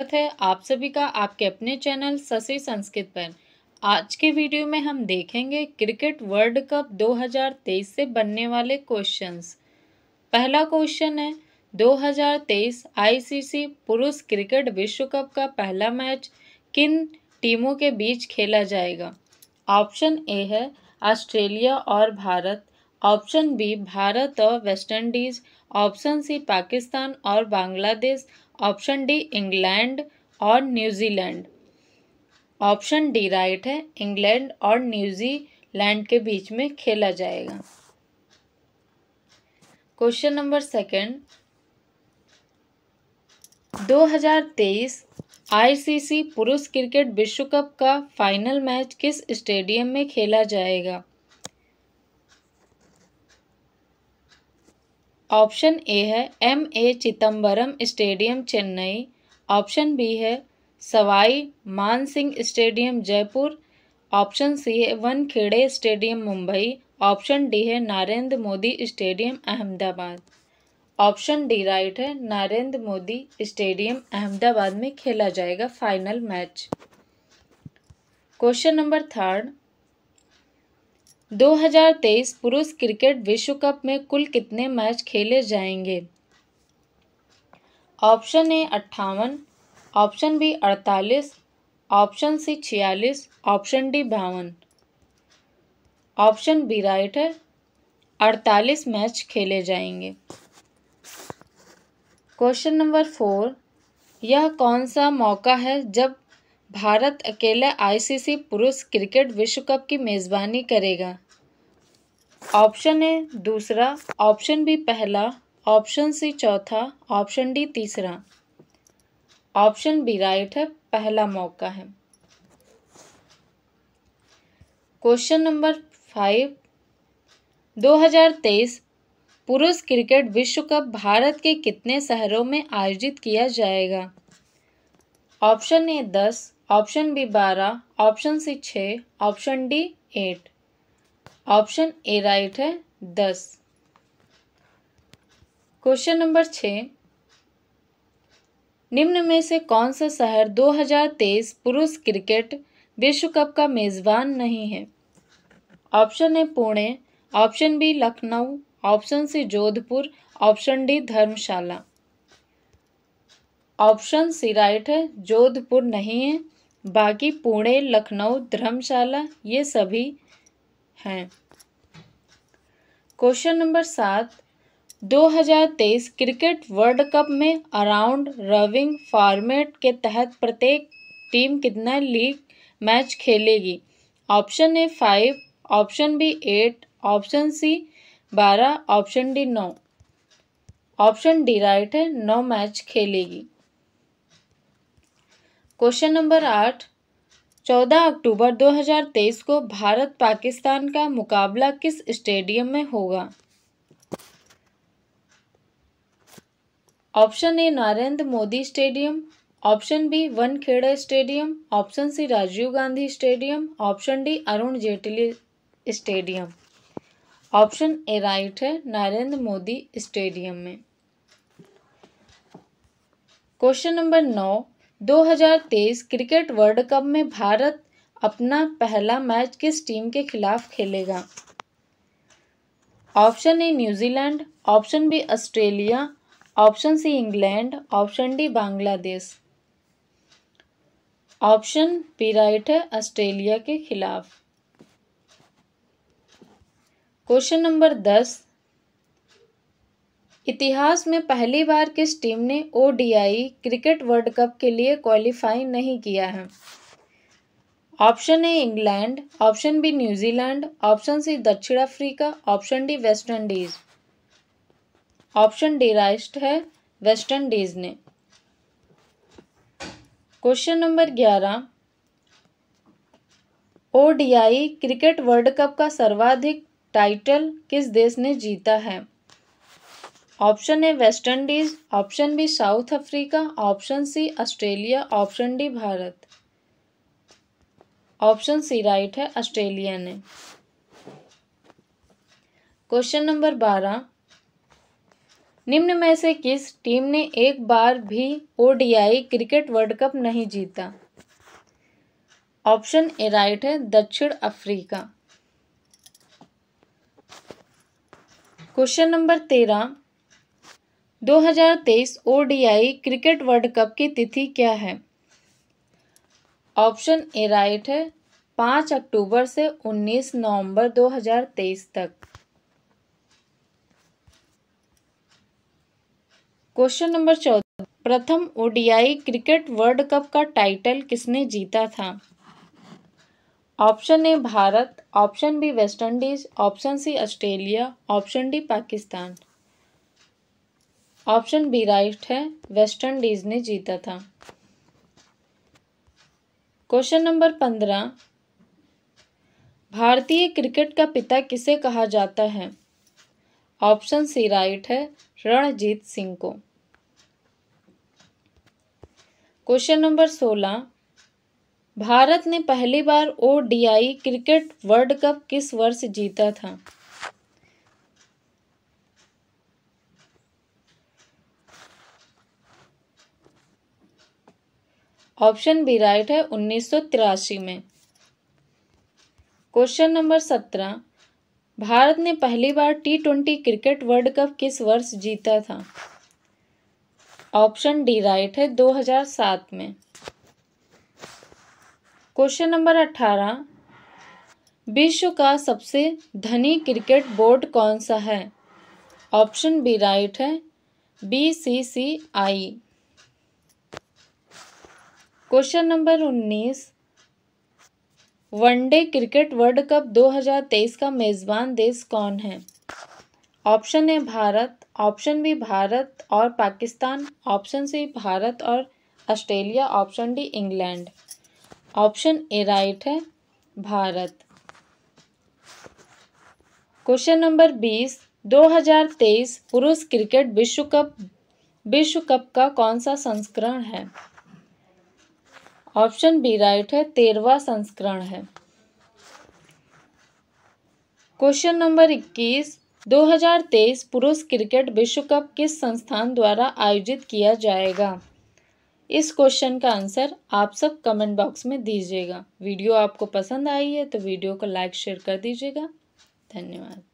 स्वागत है आप सभी का आपके अपने चैनल ससी संस्कृत पर आज के वीडियो में हम देखेंगे क्रिकेट वर्ल्ड कप 2023 से बनने वाले क्वेश्चंस पहला क्वेश्चन है 2023 आईसीसी पुरुष क्रिकेट विश्व कप का पहला मैच किन टीमों के बीच खेला जाएगा ऑप्शन ए है ऑस्ट्रेलिया और भारत ऑप्शन बी भारत और वेस्टइंडीज ऑप्शन सी पाकिस्तान और बांग्लादेश ऑप्शन डी इंग्लैंड और न्यूजीलैंड ऑप्शन डी राइट है इंग्लैंड और न्यूजीलैंड के बीच में खेला जाएगा क्वेश्चन नंबर सेकंड 2023 आईसीसी पुरुष क्रिकेट विश्व कप का फाइनल मैच किस स्टेडियम में खेला जाएगा ऑप्शन ए है M A Chidambaram stadium Chennai option B है Sawai Man Singh stadium Jaipur option C है Wankhede stadium Mumbai option D है Narendra Modi stadium Ahmedabad option D right है नरेंद्र मोदी स्टेडियम अहमदाबाद में खेला जाएगा final match question number third 2023 पुरुष क्रिकेट विश्व कप में कुल कितने मैच खेले जाएंगे ऑप्शन ए अट्ठावन ऑप्शन बी अड़तालीस ऑप्शन सी छियालीस ऑप्शन डी बावन ऑप्शन बी राइट है अड़तालीस मैच खेले जाएंगे क्वेश्चन नंबर फोर यह कौन सा मौका है जब भारत अकेला आईसीसी पुरुष क्रिकेट विश्व कप की मेज़बानी करेगा ऑप्शन ए दूसरा ऑप्शन बी पहला ऑप्शन सी चौथा ऑप्शन डी तीसरा ऑप्शन बी राइट है पहला मौका है क्वेश्चन नंबर फाइव 2023 पुरुष क्रिकेट विश्व कप भारत के कितने शहरों में आयोजित किया जाएगा ऑप्शन ए दस ऑप्शन बी बारह ऑप्शन सी छः option D eight option A right है दस क्वेश्चन नंबर छ निम्न में से कौन सा शहर 2023 पुरुष क्रिकेट विश्व कप का मेज़बान नहीं है option A Pune option B Lucknow option C Jodhpur option D Dharamshala option C right है जोधपुर नहीं है बाकी पुणे लखनऊ धर्मशाला ये सभी हैं क्वेश्चन नंबर सात 2023 क्रिकेट वर्ल्ड कप में अराउंड रविंग फॉर्मेट के तहत प्रत्येक टीम कितना लीग मैच खेलेगी option A five option B eight option C बारह ऑप्शन डी नौ ऑप्शन डी राइट है नौ मैच खेलेगी क्वेश्चन नंबर आठ चौदह अक्टूबर 2023 को भारत पाकिस्तान का मुकाबला किस स्टेडियम में होगा option A Narendra Modi stadium option B Wankhede stadium option C Rajiv Gandhi stadium option D Arun Jaitley stadium option A right है नरेंद्र मोदी स्टेडियम में क्वेश्चन नंबर नौ 2023 क्रिकेट वर्ल्ड कप में भारत अपना पहला मैच किस टीम के खिलाफ खेलेगा option A New Zealand option B Australia option C England option D Bangladesh option B right है ऑस्ट्रेलिया के खिलाफ क्वेश्चन नंबर दस इतिहास में पहली बार किस टीम ने ओडीआई क्रिकेट वर्ल्ड कप के लिए क्वालिफाई नहीं किया है option A England option B New Zealand option C दक्षिण Africa option D West Indies option D right है वेस्ट इंडीज ने क्वेश्चन नंबर ग्यारह ओडीआई क्रिकेट वर्ल्ड कप का सर्वाधिक टाइटल किस देश ने जीता है option A West Indies option B South Africa option C Australia option D Bharat option C right है ऑस्ट्रेलिया ने क्वेश्चन नंबर बारह निम्न में से किस टीम ने एक बार भी ओडीआई क्रिकेट वर्ल्ड कप नहीं जीता ऑप्शन ए राइट है दक्षिण अफ्रीका क्वेश्चन नंबर तेरह 2023 ओडीआई क्रिकेट वर्ल्ड कप की तिथि क्या है ऑप्शन ए राइट है पाँच अक्टूबर से उन्नीस नवंबर 2023 तक क्वेश्चन नंबर चौदह प्रथम ओडीआई क्रिकेट वर्ल्ड कप का टाइटल किसने जीता था option A Bharat option B West Indies option C Australia option D Pakistan option B right है वेस्टर्न डीज ने जीता था क्वेश्चन नंबर पंद्रह भारतीय क्रिकेट का पिता किसे कहा जाता है ऑप्शन सी राइट है रणजीत सिंह को क्वेश्चन नंबर सोलह भारत ने पहली बार ओडीआई क्रिकेट वर्ल्ड कप किस वर्ष जीता था ऑप्शन बी राइट है उन्नीस में क्वेश्चन नंबर सत्रह भारत ने पहली बार T twenty cricket world cup किस वर्ष जीता था ऑप्शन डी राइट है 2007 में क्वेश्चन नंबर अठारह विश्व का सबसे धनी क्रिकेट बोर्ड कौन सा है ऑप्शन बी राइट है B C C I question number उन्नीस वनडे क्रिकेट वर्ल्ड कप 2023 का मेज़बान देश कौन है option A Bharat option B Bharat और पाकिस्तान ऑप्शन सी भारत और Australia option D England option A right है भारत क्वेश्चन नंबर बीस 2023 पुरुष क्रिकेट विश्व कप विश्व कप का कौन सा संस्करण है ऑप्शन बी राइट है तेरवा संस्करण है क्वेश्चन नंबर इक्कीस 2023 पुरुष क्रिकेट विश्व कप किस संस्थान द्वारा आयोजित किया जाएगा इस क्वेश्चन का आंसर आप सब कमेंट बॉक्स में दीजिएगा वीडियो आपको पसंद आई है तो वीडियो को लाइक शेयर कर दीजिएगा धन्यवाद